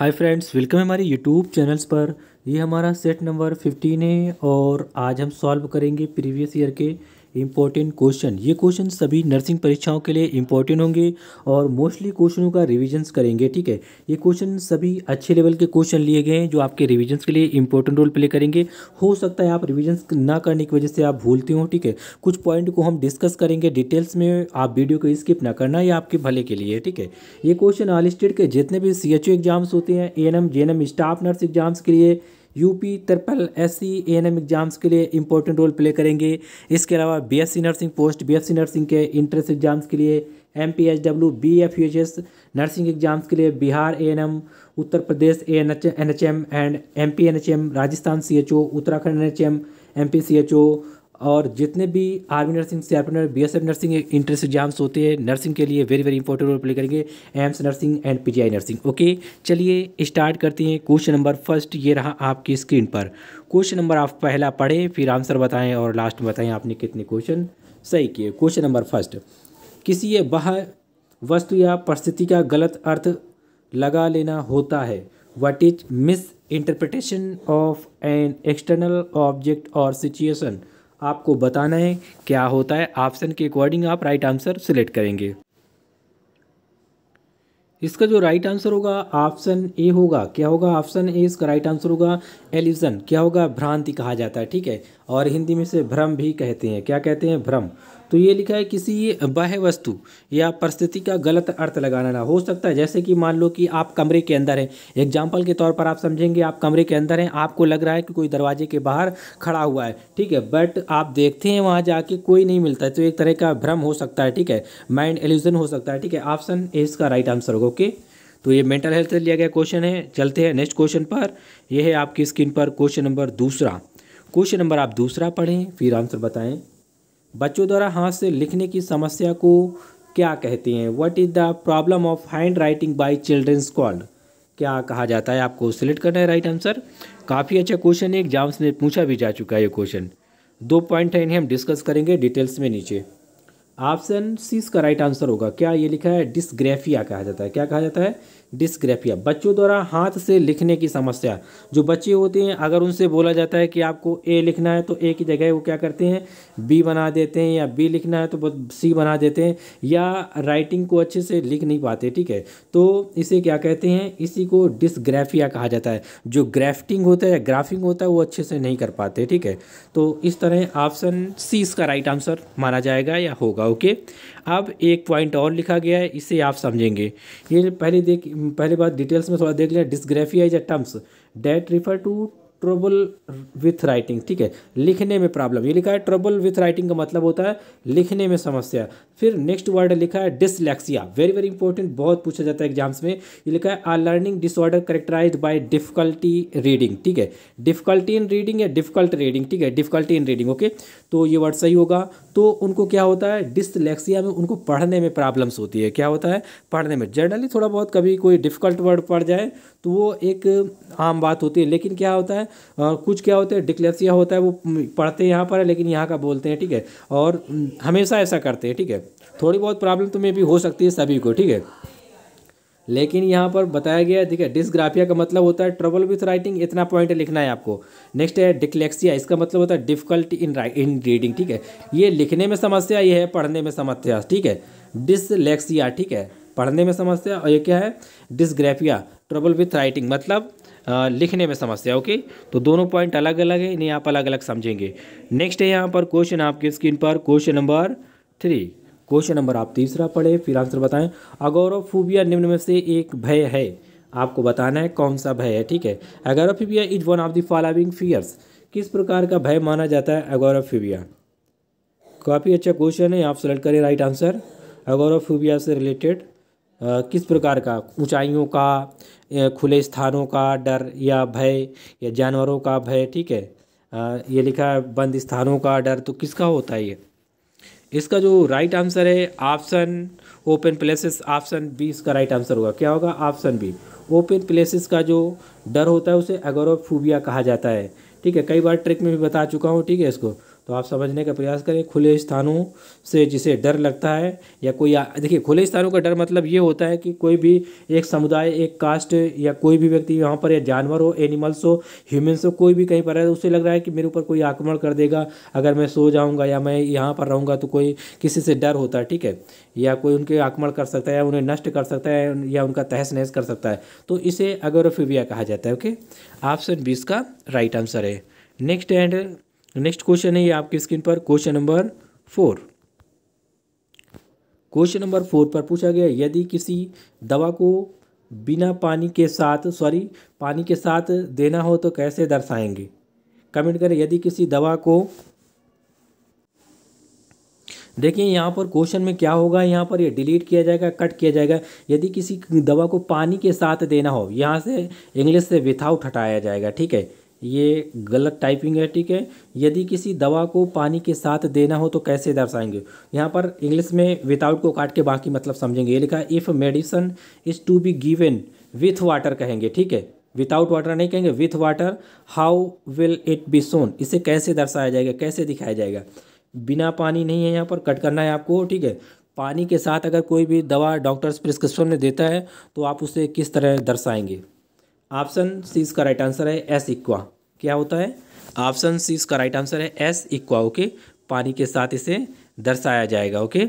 hi friends welcome है हमारे YouTube channels पर ये हमारा सेट नंबर फिफ्टीन है और आज हम सॉल्व करेंगे प्रीवियस ईयर के इम्पॉर्टेंट क्वेश्चन ये क्वेश्चन सभी नर्सिंग परीक्षाओं के लिए इम्पोर्टेंट होंगे और मोस्टली क्वेश्चनों का रिविजन्स करेंगे ठीक है ये क्वेश्चन सभी अच्छे लेवल के क्वेश्चन लिए गए हैं जो आपके रिविजन्स के लिए इंपॉर्टेंट रोल प्ले करेंगे हो सकता है आप रिविजन्स ना करने की वजह से आप भूलते हो ठीक है कुछ पॉइंट को हम डिस्कस करेंगे डिटेल्स में आप वीडियो को स्किप ना करना या आपके भले के लिए ठीक है ये क्वेश्चन ऑल स्टेट के जितने भी सी एग्ज़ाम्स होते हैं A N staff nurse exams के लिए UP triple S C A N M exams के लिए इंपॉर्टेंट रोल प्ले करेंगे इसके अलावा BSc nursing post BSc nursing के इंट्रेंस एग्जाम्स के लिए M P H W B F U H S nursing exams के लिए Bihar A N M Uttar Pradesh A N H N H M and M P N H M Rajasthan C H O Uttarakhand N H M M P C H O और जितने भी army nursing C R B S F nursing entrance exams होते हैं nursing के लिए very very important role play करेंगे AIIMS nursing and P G I nursing okay चलिए start करते हैं क्वेश्चन नंबर फर्स्ट ये रहा आपकी स्क्रीन पर क्वेश्चन नंबर आप पहला पढ़ें फिर आंसर बताएँ और लास्ट में बताएँ आपने कितने क्वेश्चन सही किए क्वेश्चन नंबर फर्स्ट किसी वह वस्तु या परिस्थिति का गलत अर्थ लगा लेना होता है what is misinterpretation of an external object और सिचुएशन आपको बताना है क्या होता है ऑप्शन के अकॉर्डिंग आप राइट आंसर सिलेक्ट करेंगे इसका जो राइट आंसर होगा ऑप्शन ए होगा क्या होगा ऑप्शन ए इसका राइट आंसर होगा एलिजन क्या होगा भ्रांति कहा जाता है ठीक है और हिंदी में से भ्रम भी कहते हैं क्या कहते हैं भ्रम तो ये लिखा है किसी बाह्य वस्तु या परिस्थिति का गलत अर्थ लगाना ना हो सकता है जैसे कि मान लो कि आप कमरे के अंदर हैं एग्जाम्पल के तौर पर आप समझेंगे आप कमरे के अंदर हैं आपको लग रहा है कि कोई दरवाजे के बाहर खड़ा हुआ है ठीक है बट आप देखते हैं वहाँ जाके कोई नहीं मिलता है तो एक तरह का भ्रम हो सकता है ठीक है माइंड एल्यूजन हो सकता है ठीक है ऑप्शन ए इसका राइट आंसर होगा ओके तो ये मेंटल हेल्थ से लिया गया क्वेश्चन है चलते हैं नेक्स्ट क्वेश्चन पर यह है आपकी स्क्रीन पर क्वेश्चन नंबर दूसरा क्वेश्चन नंबर आप दूसरा पढ़ें फिर आंसर बताएं बच्चों द्वारा हाथ से लिखने की समस्या को क्या कहते हैं what is the problem of handwriting by childrens called क्या कहा जाता है आपको सिलेक्ट करना है राइट आंसर काफ़ी अच्छा क्वेश्चन है एग्जाम्स में पूछा भी जा चुका है ये क्वेश्चन दो पॉइंट है इन्हें हम डिस्कस करेंगे डिटेल्स में नीचे ऑप्शन सी इसका राइट आंसर होगा क्या ये लिखा है डिसग्रेफिया कहा जाता है क्या कहा जाता है डिसग्रेफिया बच्चों द्वारा हाथ से लिखने की समस्या जो बच्चे होते हैं अगर उनसे बोला जाता है कि आपको ए लिखना है तो ए की जगह वो क्या करते हैं बी बना देते हैं या बी लिखना है तो सी बना देते हैं या राइटिंग को अच्छे से लिख नहीं पाते ठीक है तो इसे क्या कहते हैं इसी को डिस्ग्राफिया कहा जाता है जो ग्राफ्टिंग होता है या ग्राफिंग होता है वो अच्छे से नहीं कर पाते ठीक है तो इस तरह ऑप्शन सी इसका राइट आंसर माना जाएगा या होगा ओके अब एक पॉइंट और लिखा गया है इसे आप समझेंगे ये पहले देख पहले बात डिटेल्स में थोड़ा देख लें dysgraphia is a terms that refer to trouble with writing ठीक है लिखने में प्रॉब्लम ये लिखा है ट्रबल विथ राइटिंग का मतलब होता है लिखने में समस्या फिर नेक्स्ट वर्ड लिखा है डिसलेक्सिया वेरी वेरी इंपॉर्टेंट बहुत पूछा जाता है एग्जाम्स में ये लिखा है a learning disorder characterize by difficulty reading ठीक है डिफिकल्टी इन रीडिंग या डिफिकल्ट रीडिंग ठीक है डिफिकल्टी इन रीडिंग ओके तो ये वर्ड सही होगा तो उनको क्या होता है डिसलेक्सिया में उनको पढ़ने में प्रॉब्लम्स होती है क्या होता है पढ़ने में जनरली थोड़ा बहुत कभी कोई डिफिकल्ट वर्ड पढ़ जाए तो वो एक आम बात होती है लेकिन क्या होता है और कुछ क्या होते हैं डिक्लेसिया होता है वो पढ़ते हैं यहाँ पर है लेकिन यहाँ का बोलते हैं ठीक है और हमेशा ऐसा करते हैं ठीक है थोड़ी बहुत प्रॉब्लम तुम्हें भी हो सकती है सभी को ठीक है लेकिन यहाँ पर बताया गया है ठीक है डिस्ग्राफिया का मतलब होता है ट्रबल विथ राइटिंग इतना पॉइंट लिखना है आपको नेक्स्ट है डिक्लेक्सिया इसका मतलब होता है डिफिकल्टी इन इन रीडिंग ठीक है ये लिखने में समस्या ये है पढ़ने में समस्या ठीक है डिसलेक्सिया ठीक है पढ़ने में समस्या और ये क्या है डिसग्राफिया ट्रबल विथ राइटिंग मतलब लिखने में समस्या ओके तो दोनों पॉइंट अलग अलग है इन्हें आप अलग अलग समझेंगे नेक्स्ट है यहाँ पर क्वेश्चन आपकी स्क्रीन पर question number three question number आप तीसरा पढ़े फिर आंसर बताएं अगोरोफोबिया निम्न में से एक भय है आपको बताना है कौन सा भय है ठीक है agoraphobia is one of the following fears किस प्रकार का भय माना जाता है एगोराफोबिया काफ़ी अच्छा क्वेश्चन है आप सेलेक्ट करें राइट आंसर एगोराफोबिया से रिलेटेड किस प्रकार का ऊंचाइयों का खुले स्थानों का डर या भय या जानवरों का भय ठीक है ये लिखा है बंद स्थानों का डर तो किसका होता है ये इसका जो राइट आंसर है option open places option B इसका राइट आंसर होगा क्या होगा ऑप्शन बी ओपन प्लेसेस का जो डर होता है उसे एगोरोफोबिया कहा जाता है ठीक है कई बार ट्रिक में भी बता चुका हूँ ठीक है इसको तो आप समझने का प्रयास करें खुले स्थानों से जिसे डर लगता है या कोई देखिए खुले स्थानों का डर मतलब ये होता है कि कोई भी एक समुदाय एक कास्ट या कोई भी व्यक्ति यहाँ पर या जानवर हो एनिमल्स हो ह्यूमन्स हो कोई भी कहीं पर है तो उसे लग रहा है कि मेरे ऊपर कोई आक्रमण कर देगा अगर मैं सो जाऊँगा या मैं यहाँ पर रहूँगा तो कोई किसी से डर होता है ठीक है या कोई उनके आक्रमण कर सकता है या उन्हें नष्ट कर सकता है या उनका तहस नहस कर सकता है तो इसे अगोराफोबिया कहा जाता है ओके ऑप्शन बीस का राइट आंसर है नेक्स्ट एंड नेक्स्ट क्वेश्चन है ये आपकी स्क्रीन पर question number four question number four पर पूछा गया यदि किसी दवा को बिना पानी के साथ सॉरी पानी के साथ देना हो तो कैसे दर्शाएंगे कमेंट करें यदि किसी दवा को देखिए यहाँ पर क्वेश्चन में क्या होगा यहाँ पर ये यह डिलीट किया जाएगा कट किया जाएगा यदि किसी दवा को पानी के साथ देना हो यहाँ से इंग्लिश से विथआउट हटाया जाएगा ठीक है ये गलत टाइपिंग है ठीक है यदि किसी दवा को पानी के साथ देना हो तो कैसे दर्शाएंगे यहाँ पर इंग्लिश में विदाउट को काट के बाकी मतलब समझेंगे ये लिखा है if medicine is to be given with water कहेंगे ठीक है विदाउट वाटर नहीं कहेंगे with water how will it be shown इसे कैसे दर्शाया जाएगा कैसे दिखाया जाएगा बिना पानी नहीं है यहाँ पर कट करना है आपको ठीक है पानी के साथ अगर कोई भी दवा डॉक्टर्स प्रिस्क्रिप्शन में देता है तो आप उसे किस तरह दर्शाएंगे ऑप्शन सी इसका राइट आंसर है एस इक्वा क्या होता है ऑप्शन सी इसका राइट आंसर है एस इक्वा ओके पानी के साथ इसे दर्शाया जाएगा ओके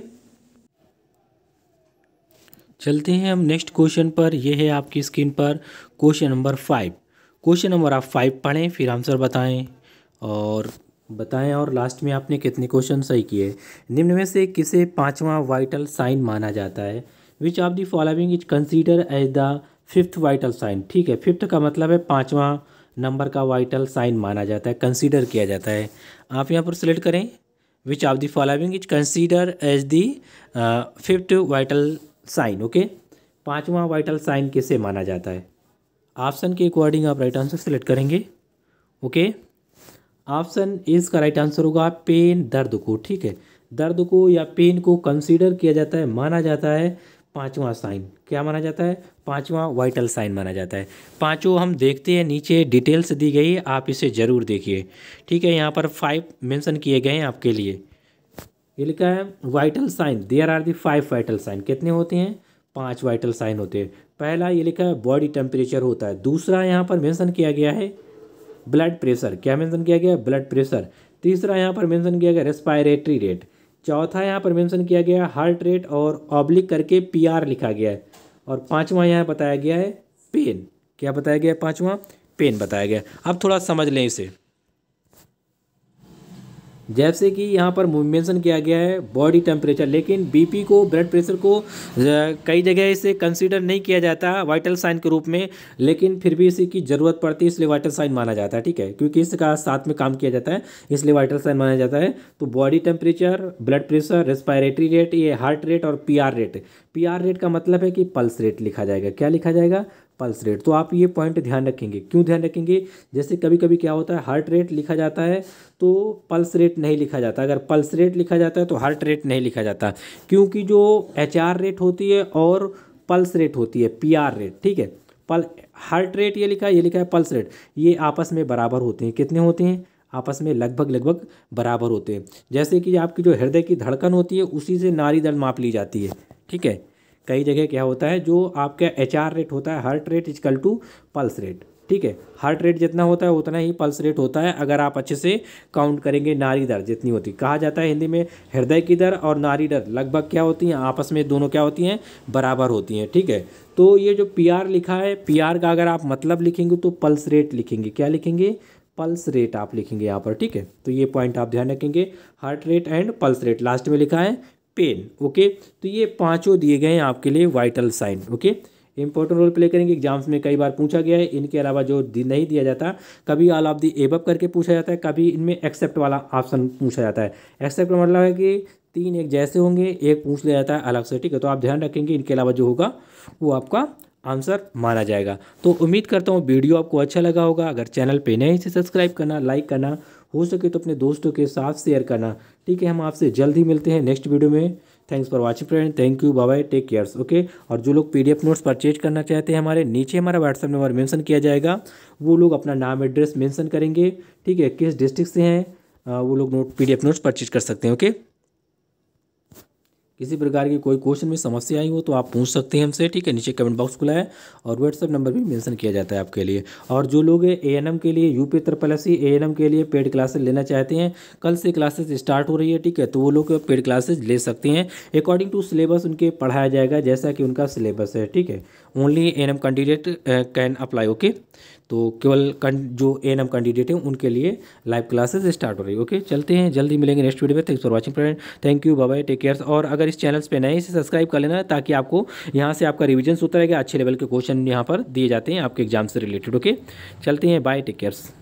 चलते हैं हम नेक्स्ट क्वेश्चन पर यह है आपकी स्क्रीन पर question number five question number आप फाइव पढ़ें फिर आंसर बताएं और बताएं और लास्ट में आपने कितने क्वेश्चन सही किए निम्न में से किसे पाँचवा वाइटल साइन माना जाता है which of the following is consider as the fifth vital sign ठीक है फिफ्थ का मतलब है पाँचवा नंबर का वाइटल साइन माना जाता है कंसीडर किया जाता है आप यहाँ पर सिलेक्ट करें which of the following is consider as the fifth vital sign okay पाँचवा वाइटल साइन किसे माना जाता है ऑप्शन के अकॉर्डिंग आप राइट आंसर सेलेक्ट करेंगे ओके ऑप्शन इज का राइट आंसर होगा पेन दर्द को ठीक है दर्द को या पेन को कंसीडर किया जाता है माना जाता है पाँचवा साइन क्या माना जाता है पांचवा वाइटल साइन माना जाता है पांचों हम देखते हैं नीचे डिटेल्स दी गई है आप इसे ज़रूर देखिए ठीक है यहाँ पर फाइव मेंशन किए गए हैं आपके लिए ये लिखा है vital sign there are the five vital sign कितने होते हैं पांच वाइटल साइन होते हैं पहला ये लिखा है बॉडी टेम्परेचर होता है दूसरा यहाँ पर मैंसन किया गया है ब्लड प्रेशर क्या मैंसन किया गया है ब्लड प्रेशर तीसरा यहाँ पर मैंसन किया गया रेस्पायरेटरी रेट चौथा यहाँ पर मेंशन किया गया हार्ट रेट और ऑब्लिक करके पीआर लिखा गया है और पाँचवा यहाँ बताया गया है पेन क्या बताया गया है पाँचवा पेन बताया गया अब थोड़ा समझ लें इसे जैसे कि यहाँ पर मेंशन किया गया है बॉडी टेम्परेचर लेकिन बीपी को ब्लड प्रेशर को कई जगह इसे कंसीडर नहीं किया जाता वाइटल साइन के रूप में लेकिन फिर भी इसी की ज़रूरत पड़ती है इसलिए वाइटल साइन माना जाता है ठीक है क्योंकि इसका साथ में काम किया जाता है इसलिए वाइटल साइन माना जाता है तो body temperature blood pressure respiratory rate ये हार्ट रेट और पी रेट पी रेट का मतलब है कि पल्स रेट लिखा जाएगा क्या लिखा जाएगा पल्स रेट तो आप ये पॉइंट ध्यान रखेंगे क्यों ध्यान रखेंगे जैसे कभी कभी क्या होता है हार्ट रेट लिखा जाता है तो पल्स रेट नहीं लिखा जाता अगर पल्स रेट लिखा जाता है तो हार्ट रेट नहीं लिखा जाता क्योंकि जो एच रेट होती है और पल्स रेट होती है पी रेट ठीक है पल हार्ट रेट ये लिखा है ये लिखा है पल्स रेट ये आपस में बराबर होते हैं कितने होते हैं आपस में लगभग लगभग बराबर होते हैं जैसे कि आपकी जो हृदय की धड़कन होती है उसी से नारी दल माप ली जाती है ठीक है कई जगह क्या होता है जो आपका एच रेट होता है heart rate is equal to pulse rate ठीक है हार्ट रेट जितना होता है उतना ही पल्स रेट होता है अगर आप अच्छे से काउंट करेंगे नारी दर जितनी होती कहा जाता है हिंदी में हृदय की दर और नारी दर लगभग क्या होती हैं आपस में दोनों क्या होती हैं बराबर होती हैं ठीक है तो ये जो पी लिखा है पी का अगर आप मतलब लिखेंगे तो पल्स रेट लिखेंगे क्या लिखेंगे पल्स रेट आप लिखेंगे यहाँ पर ठीक है तो ये पॉइंट आप ध्यान रखेंगे heart rate and pulse rate last में लिखा है पेन ओके तो ये पांचों दिए गए हैं आपके लिए vital sign okay important role play करेंगे एग्जाम्स में कई बार पूछा गया है इनके अलावा जो नहीं दिया जाता कभी ऑल ऑफ दी एबअप करके पूछा जाता है कभी इनमें एक्सेप्ट वाला ऑप्शन पूछा जाता है एक्सेप्ट का मतलब है कि तीन एक जैसे होंगे एक पूछ लिया जाता है अलग से ठीक है तो आप ध्यान रखेंगे इनके अलावा जो होगा वो आपका आंसर माना जाएगा तो उम्मीद करता हूँ वीडियो आपको अच्छा लगा होगा अगर चैनल पर नए से सब्सक्राइब करना लाइक करना हो सके तो अपने दोस्तों के साथ शेयर करना ठीक है हम आपसे जल्द ही मिलते हैं नेक्स्ट वीडियो में thanks for watching friend thank you bye take cares okay और जो लोग पीडीएफ नोट्स परचेज करना चाहते हैं हमारे नीचे हमारा व्हाट्सअप नंबर मेंशन किया जाएगा वो लोग अपना नाम एड्रेस मेंशन करेंगे ठीक है किस डिस्ट्रिक्ट से हैं वो लोग नोट पीडीएफ नोट्स परचेज कर सकते हैं ओके किसी प्रकार की कोई क्वेश्चन में समस्या आई हो तो आप पूछ सकते हैं हमसे ठीक है नीचे कमेंट बॉक्स खुला है और व्हाट्सअप नंबर भी मेंशन किया जाता है आपके लिए और जो लोग ए के लिए यू पी ट्रिपल एस के लिए पेड क्लासेस लेना चाहते हैं कल से क्लासेस स्टार्ट हो रही है ठीक है तो वो लोग पेड क्लासेज ले सकते हैं अकॉर्डिंग टू सिलेबस उनके पढ़ाया जाएगा जैसा कि उनका सिलेबस है ठीक है only a candidate can apply okay तो केवल जो ए एन कैंडिडेट हैं उनके लिए लाइव क्लासेस स्टार्ट हो रही है ओके चलते हैं जल्दी मिलेंगे नेक्स्ट वीडियो में thanks for watching friend thank you bye take care और अगर इस चैनल पर नए इसे सब्सक्राइब कर लेना ताकि आपको यहाँ से आपका रिविजन होता अच्छे लेवल के क्वेश्चन यहाँ पर दिए जाते हैं आपके एग्जाम से रिलेटेड ओके चलते हैं बाय टेक केयर्स